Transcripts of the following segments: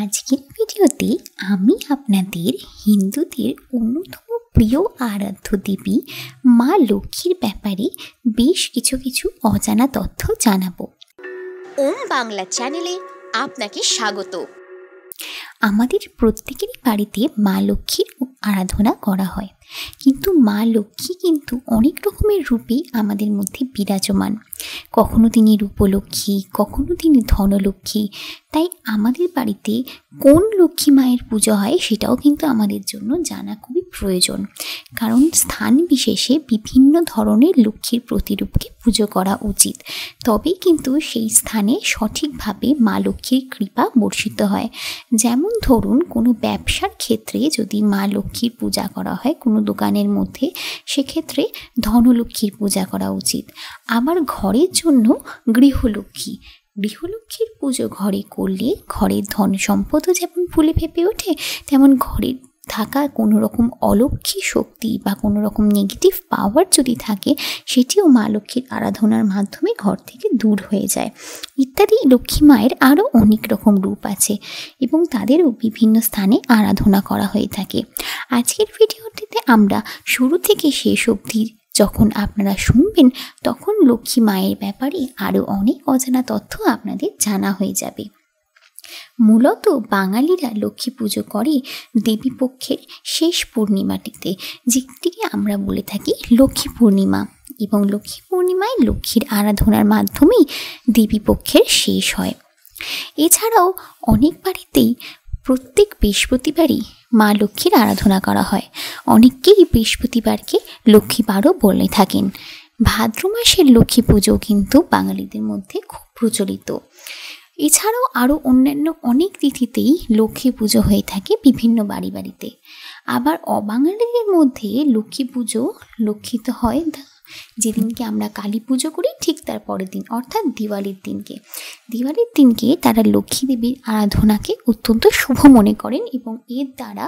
আজকের ভিডিওতে আমি আপনাদের হিন্দুদের অন্যতম প্রিয় আরাধ্য দেবী মা লক্ষ্মীর ব্যাপারে বেশ কিছু কিছু অজানা তথ্য জানাবো ওম বাংলা চ্যানেলে আপনাকে স্বাগত আমাদের প্রত্যেকেরই বাড়িতে মা লক্ষ্মীর আরাধনা করা হয় কিন্তু মা লক্ষ্মী কিন্তু অনেক রকমের রূপে আমাদের মধ্যে বিরাজমান কখনো তিনি রূপলক্ষ্মী কখনো তিনি ধনলক্ষ্মী তাই আমাদের বাড়িতে কোন লক্ষ্মী মায়ের পুজো হয় সেটাও কিন্তু আমাদের জন্য জানা খুবই প্রয়োজন কারণ স্থান বিশেষে বিভিন্ন ধরনের লক্ষ্মীর প্রতিরূপকে পুজো করা উচিত তবেই কিন্তু সেই স্থানে সঠিকভাবে মা লক্ষ্মীর কৃপা বর্ষিত হয় যেমন ধরুন কোনো ব্যবসার ক্ষেত্রে যদি মা লক্ষ্মীর পূজা করা হয় কোনো দোকানের মধ্যে সেক্ষেত্রে ধনলক্ষ্মীর পূজা করা উচিত আবার ঘরের জন্য গৃহলক্ষ্মী গৃহলক্ষ্মীর পুজো ঘরে করলে ঘরের ধন সম্পদও যেমন ফুলে ফেঁপে ওঠে তেমন ঘরের থাকা কোনো রকম অলক্ষী শক্তি বা কোনো রকম নেগেটিভ পাওয়ার যদি থাকে সেটিও মা লক্ষ্মীর আরাধনার মাধ্যমে ঘর থেকে দূর হয়ে যায় ইত্যাদি লক্ষ্মী মায়ের আরও অনেক রকম রূপ আছে এবং তাদেরও বিভিন্ন স্থানে আরাধনা করা হয়ে থাকে আজকের ভিডিওটিতে আমরা শুরু থেকে শেষ অবধি যখন আপনারা শুনবেন তখন লক্ষ্মী মায়ের ব্যাপারে আরও অনেক অজানা তথ্য আপনাদের জানা হয়ে যাবে মূলত বাঙালিরা লক্ষ্মী পুজো করে দেবীপক্ষের শেষ পূর্ণিমাটিতে যেটিকে আমরা বলে থাকি লক্ষ্মী পূর্ণিমা এবং লক্ষ্মী পূর্ণিমায় লক্ষ্মীর আরাধনার মাধ্যমেই দেবীপক্ষের শেষ হয় এছাড়াও অনেক বাড়িতেই প্রত্যেক বৃহস্পতিবারই মা লক্ষ্মীর আরাধনা করা হয় অনেককেই বৃহস্পতিবারকে লক্ষ্মী বারও বলে থাকেন ভাদ্র মাসের লক্ষ্মী পুজো কিন্তু বাঙালিদের মধ্যে খুব প্রচলিত এছাড়াও আরও অন্যান্য অনেক তিথিতেই লক্ষ্মী পুজো হয়ে থাকে বিভিন্ন বাড়ি বাড়িতে আবার অবাঙালিদের মধ্যে লক্ষ্মী পুজো লক্ষিত হয় যেদিনকে আমরা কালী পুজো করি ঠিক তার পরের দিন অর্থাৎ দিওয়ালির দিনকে দিওয়ালির দিনকে তারা লক্ষ্মী দেবীর আরাধনাকে অত্যন্ত শুভ মনে করেন এবং এর দ্বারা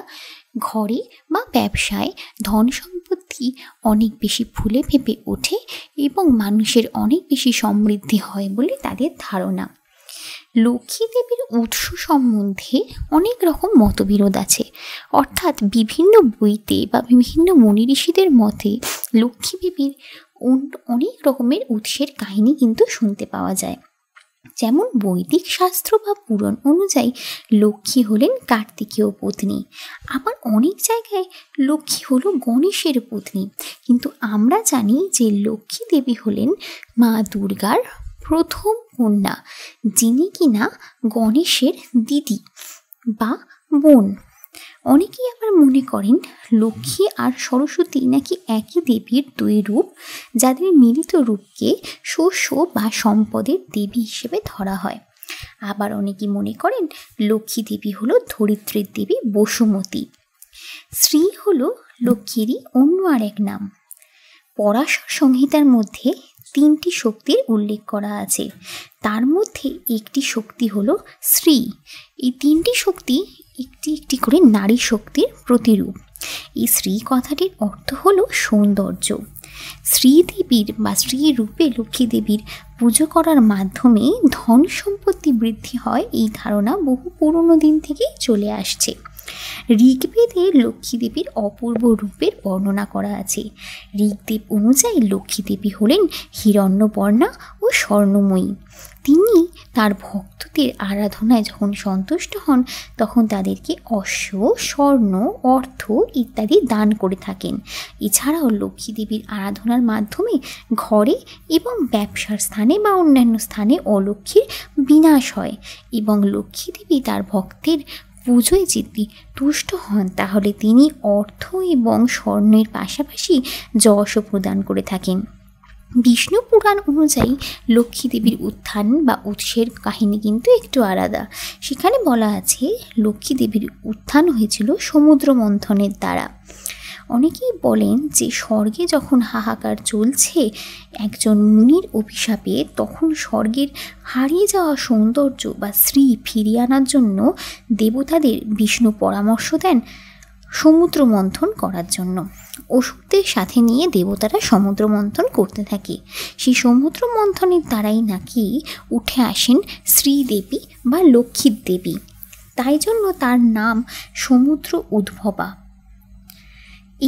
ঘরে বা ব্যবসায় ধন সম্পত্তি অনেক বেশি ফুলে ফেপে ওঠে এবং মানুষের অনেক বেশি সমৃদ্ধি হয় বলে তাদের ধারণা লক্ষ্মী দেবীর উৎস সম্বন্ধে অনেক রকম মতবিরোধ আছে অর্থাৎ বিভিন্ন বইতে বা বিভিন্ন মনি ঋষিদের মতে লক্ষ্মী দেবীর অনেক রকমের উৎসের কাহিনী কিন্তু শুনতে পাওয়া যায় যেমন বৈদিক শাস্ত্র বা পুরাণ অনুযায়ী লক্ষ্মী হলেন কার্তিকীয় পত্নী আবার অনেক জায়গায় লক্ষ্মী হলো গণেশের পত্নী কিন্তু আমরা জানি যে লক্ষ্মী দেবী হলেন মা দুর্গার প্রথম কন্যা যিনি কিনা গণেশের দিদি বা বোন অনেকেই আবার মনে করেন লক্ষ্মী আর সরস্বতী নাকি একই দেবীর দুই রূপ যাদের মিলিত রূপকে শস্য বা সম্পদের দেবী হিসেবে ধরা হয় আবার অনেকেই মনে করেন লক্ষ্মী দেবী হলো ধরিত্রীর দেবী বসুমতী শ্রী হলো লক্ষ্মীরই অন্য আর এক নাম পরাশর সংহিতার মধ্যে তিনটি শক্তির উল্লেখ করা আছে তার মধ্যে একটি শক্তি হলো শ্রী এই তিনটি শক্তি একটি একটি করে নারী শক্তির প্রতিরূপ এই শ্রী কথাটির অর্থ হলো সৌন্দর্য শ্রীদেবীর বা শ্রী রূপে লক্ষ্মী দেবীর পুজো করার মাধ্যমে ধন সম্পত্তি বৃদ্ধি হয় এই ধারণা বহু পুরনো দিন থেকেই চলে আসছে ঋগ্বেদে লক্ষ্মীদেবীর অপূর্ব রূপের বর্ণনা করা আছে ঋগ্দেব অনুযায়ী লক্ষ্মীদেবী হলেন হিরণ্যপর্ণা ও স্বর্ণময়ী তিনি তার ভক্তদের আরাধনায় যখন সন্তুষ্ট হন তখন তাদেরকে অশ্ব স্বর্ণ অর্থ ইত্যাদি দান করে থাকেন এছাড়াও লক্ষ্মীদেবীর আরাধনার মাধ্যমে ঘরে এবং ব্যবসার স্থানে বা অন্যান্য স্থানে অলক্ষ্মীর বিনাশ হয় এবং লক্ষ্মীদেবী তার ভক্তের পুজোয় যদি তুষ্ট হন তাহলে তিনি অর্থ এবং স্বর্ণের পাশাপাশি যশও প্রদান করে থাকেন বিষ্ণু পুরাণ অনুযায়ী লক্ষ্মী দেবীর উত্থান বা উৎসের কাহিনী কিন্তু একটু আলাদা সেখানে বলা আছে লক্ষ্মী দেবীর উত্থান হয়েছিল সমুদ্র মন্থনের দ্বারা অনেকেই বলেন যে স্বর্গে যখন হাহাকার চলছে একজন মুনির অভিশাপে তখন স্বর্গের হারিয়ে যাওয়া সৌন্দর্য বা শ্রী ফিরিয়ে আনার জন্য দেবতাদের বিষ্ণু পরামর্শ দেন সমুদ্র মন্থন করার জন্য ওষুধদের সাথে নিয়ে দেবতারা সমুদ্র মন্থন করতে থাকে সেই সমুদ্র মন্থনের দ্বারাই নাকি উঠে আসেন শ্রীদেবী বা লক্ষ্মীর দেবী তাই জন্য তার নাম সমুদ্র উদ্ভবা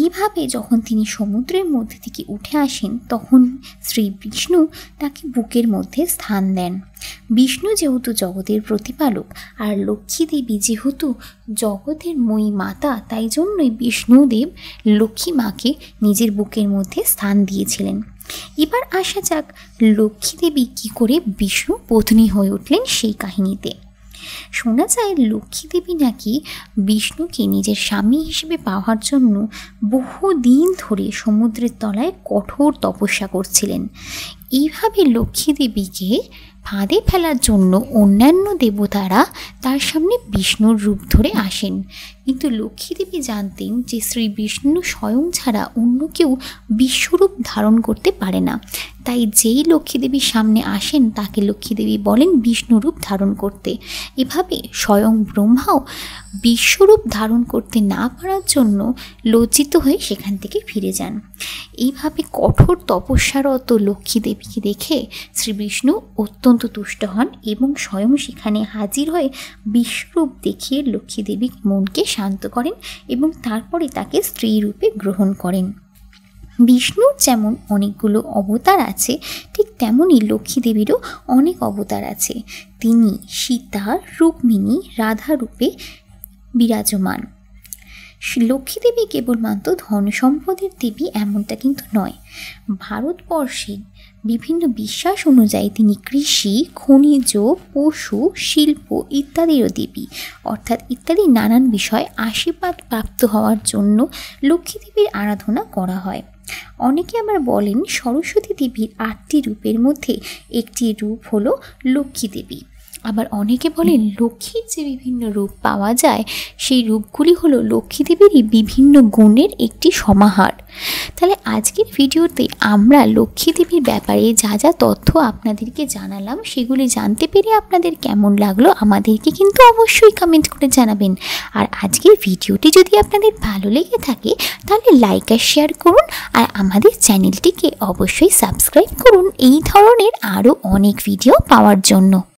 এইভাবে যখন তিনি সমুদ্রের মধ্যে থেকে উঠে আসেন তখন শ্রী বিষ্ণু তাকে বুকের মধ্যে স্থান দেন বিষ্ণু যেহেতু জগতের প্রতিপালক আর লক্ষ্মী দেবী যেহেতু জগতের মই মাতা তাই জন্যই বিষ্ণুদেব লক্ষ্মী মাকে নিজের বুকের মধ্যে স্থান দিয়েছিলেন এবার আসা যাক লক্ষ্মী দেবী কী করে বিষ্ণু পত্নী হয়ে উঠলেন সেই কাহিনীতে শোনা যায় লক্ষ্মী দেবী নাকি বিষ্ণুকে নিজের স্বামী হিসেবে পাওয়ার জন্য বহুদিন ধরে সমুদ্রের তলায় কঠোর তপস্যা করছিলেন এইভাবে লক্ষ্মী দেবীকে ফাঁদে ফেলার জন্য অন্যান্য দেবতারা তার সামনে বিষ্ণুর রূপ ধরে আসেন কিন্তু লক্ষ্মীদেবী জানতেন যে শ্রী বিষ্ণু স্বয়ং ছাড়া অন্য কেউ বিশ্বরূপ ধারণ করতে পারে না তাই যেই লক্ষ্মীদেবীর সামনে আসেন তাকে লক্ষ্মীদেবী বলেন বিষ্ণুরূপ ধারণ করতে এভাবে স্বয়ং ব্রহ্মাও বিশ্বরূপ ধারণ করতে না পারার জন্য লজ্জিত হয়ে সেখান থেকে ফিরে যান এইভাবে কঠোর তপস্যারত লক্ষ্মীদেবীকে দেখে শ্রী বিষ্ণু অত্যন্ত তুষ্ট হন এবং স্বয়ং সেখানে হাজির হয়ে বিশ্বরূপ দেখিয়ে লক্ষ্মীদেবী মনকে শান্ত করেন এবং তারপরে তাকে স্ত্রী রূপে গ্রহণ করেন বিষ্ণুর যেমন অনেকগুলো অবতার আছে ঠিক তেমনই লক্ষ্মী দেবীরও অনেক অবতার আছে তিনি সীতা রুক্মিণী রাধা রূপে বিরাজমান লক্ষ্মী দেবী কেবলমাত্র ধন সম্পদের দেবী এমনটা কিন্তু নয় ভারতবর্ষে বিভিন্ন বিশ্বাস অনুযায়ী তিনি কৃষি খনিজ পশু শিল্প ইত্যাদিরও দেবী অর্থাৎ ইত্যাদি নানান বিষয় আশীর্বাদ প্রাপ্ত হওয়ার জন্য লক্ষ্মী দেবীর আরাধনা করা হয় অনেকে আবার বলেন সরস্বতী দেবীর আটটি রূপের মধ্যে একটি রূপ হলো লক্ষ্মী দেবী আবার অনেকে বলেন লক্ষ্মীর যে বিভিন্ন রূপ পাওয়া যায় সেই রূপগুলি হলো লক্ষ্মীদেবীরই বিভিন্ন গুণের একটি সমাহার তাহলে আজকের ভিডিওতে আমরা লক্ষ্মীদেবীর ব্যাপারে যা যা তথ্য আপনাদেরকে জানালাম সেগুলি জানতে পেরে আপনাদের কেমন লাগলো আমাদেরকে কিন্তু অবশ্যই কমেন্ট করে জানাবেন আর আজকের ভিডিওটি যদি আপনাদের ভালো লেগে থাকে তাহলে লাইক আর শেয়ার করুন আর আমাদের চ্যানেলটিকে অবশ্যই সাবস্ক্রাইব করুন এই ধরনের আরও অনেক ভিডিও পাওয়ার জন্য